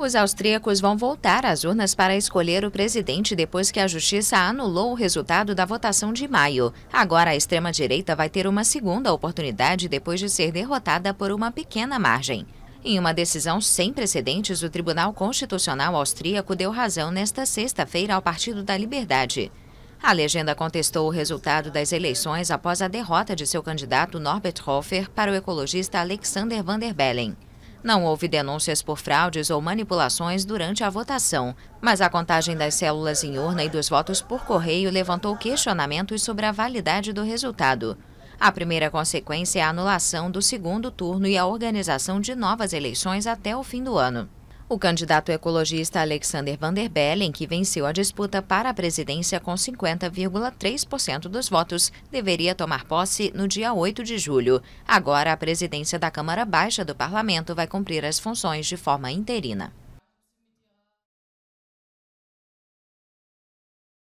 Os austríacos vão voltar às urnas para escolher o presidente depois que a justiça anulou o resultado da votação de maio. Agora, a extrema-direita vai ter uma segunda oportunidade depois de ser derrotada por uma pequena margem. Em uma decisão sem precedentes, o Tribunal Constitucional Austríaco deu razão nesta sexta-feira ao Partido da Liberdade. A legenda contestou o resultado das eleições após a derrota de seu candidato Norbert Hofer para o ecologista Alexander van der Bellen. Não houve denúncias por fraudes ou manipulações durante a votação, mas a contagem das células em urna e dos votos por correio levantou questionamentos sobre a validade do resultado. A primeira consequência é a anulação do segundo turno e a organização de novas eleições até o fim do ano. O candidato ecologista Alexander Van der Bellen, que venceu a disputa para a presidência com 50,3% dos votos, deveria tomar posse no dia 8 de julho. Agora, a presidência da Câmara Baixa do Parlamento vai cumprir as funções de forma interina.